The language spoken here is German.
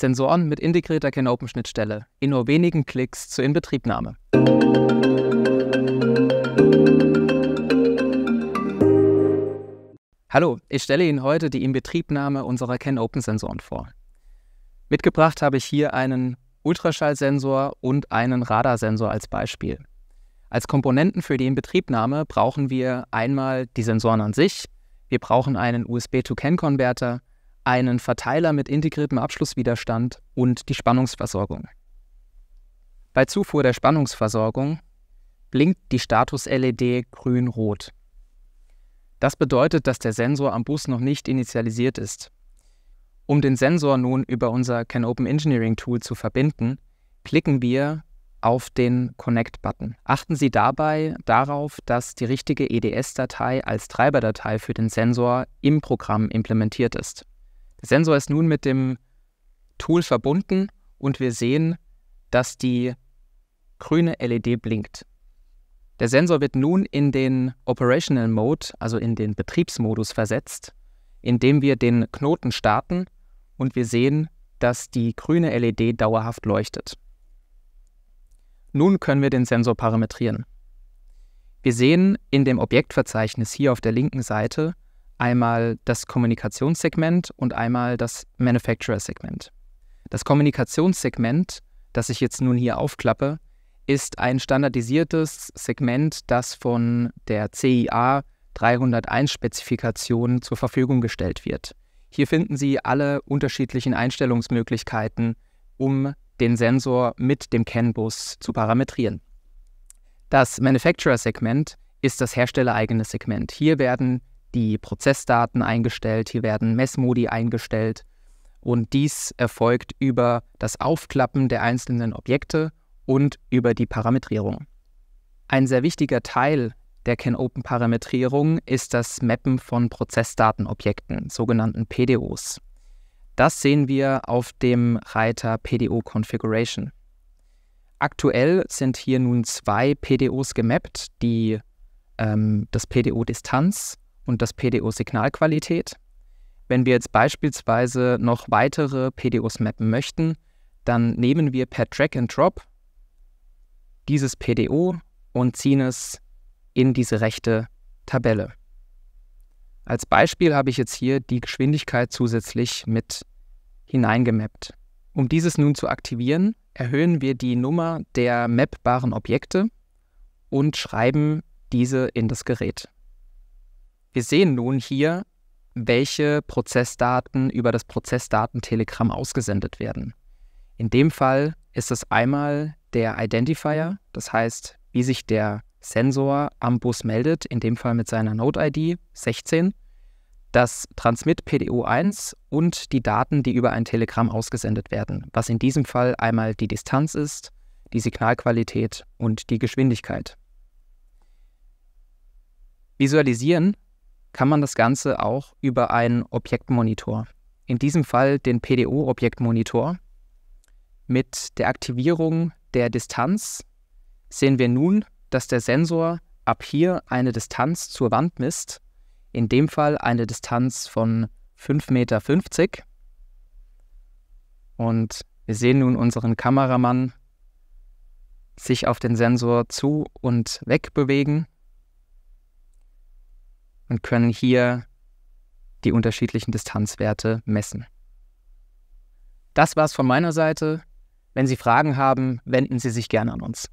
Sensoren mit integrierter CanOpen-Schnittstelle in nur wenigen Klicks zur Inbetriebnahme. Hallo, ich stelle Ihnen heute die Inbetriebnahme unserer CanOpen-Sensoren vor. Mitgebracht habe ich hier einen Ultraschallsensor und einen Radarsensor als Beispiel. Als Komponenten für die Inbetriebnahme brauchen wir einmal die Sensoren an sich, wir brauchen einen USB-to-CAN-Konverter einen Verteiler mit integriertem Abschlusswiderstand und die Spannungsversorgung. Bei Zufuhr der Spannungsversorgung blinkt die Status-LED grün-rot. Das bedeutet, dass der Sensor am Bus noch nicht initialisiert ist. Um den Sensor nun über unser CanOpen Engineering Tool zu verbinden, klicken wir auf den Connect-Button. Achten Sie dabei darauf, dass die richtige EDS-Datei als Treiberdatei für den Sensor im Programm implementiert ist. Der Sensor ist nun mit dem Tool verbunden und wir sehen, dass die grüne LED blinkt. Der Sensor wird nun in den Operational Mode, also in den Betriebsmodus versetzt, indem wir den Knoten starten und wir sehen, dass die grüne LED dauerhaft leuchtet. Nun können wir den Sensor parametrieren. Wir sehen in dem Objektverzeichnis hier auf der linken Seite, einmal das Kommunikationssegment und einmal das Manufacturer-Segment. Das Kommunikationssegment, das ich jetzt nun hier aufklappe, ist ein standardisiertes Segment, das von der CIA 301-Spezifikation zur Verfügung gestellt wird. Hier finden Sie alle unterschiedlichen Einstellungsmöglichkeiten, um den Sensor mit dem CAN-Bus zu parametrieren. Das Manufacturer-Segment ist das herstellereigene Segment. Hier werden die Prozessdaten eingestellt, hier werden Messmodi eingestellt und dies erfolgt über das Aufklappen der einzelnen Objekte und über die Parametrierung. Ein sehr wichtiger Teil der CanOpen-Parametrierung ist das Mappen von Prozessdatenobjekten, sogenannten PDOs. Das sehen wir auf dem Reiter PDO Configuration. Aktuell sind hier nun zwei PDOs gemappt, die, ähm, das PDO Distanz und das PDO Signalqualität. Wenn wir jetzt beispielsweise noch weitere PDOs mappen möchten, dann nehmen wir per Track and Drop dieses PDO und ziehen es in diese rechte Tabelle. Als Beispiel habe ich jetzt hier die Geschwindigkeit zusätzlich mit hineingemappt. Um dieses nun zu aktivieren, erhöhen wir die Nummer der mappbaren Objekte und schreiben diese in das Gerät. Wir sehen nun hier, welche Prozessdaten über das Prozessdatentelegramm ausgesendet werden. In dem Fall ist es einmal der Identifier, das heißt, wie sich der Sensor am Bus meldet, in dem Fall mit seiner Node-ID 16, das Transmit pdu 1 und die Daten, die über ein Telegramm ausgesendet werden, was in diesem Fall einmal die Distanz ist, die Signalqualität und die Geschwindigkeit. Visualisieren kann man das Ganze auch über einen Objektmonitor, in diesem Fall den PDO-Objektmonitor, mit der Aktivierung der Distanz sehen wir nun, dass der Sensor ab hier eine Distanz zur Wand misst, in dem Fall eine Distanz von 5,50 Meter. Und wir sehen nun unseren Kameramann sich auf den Sensor zu und weg bewegen und können hier die unterschiedlichen Distanzwerte messen. Das war's von meiner Seite. Wenn Sie Fragen haben, wenden Sie sich gerne an uns.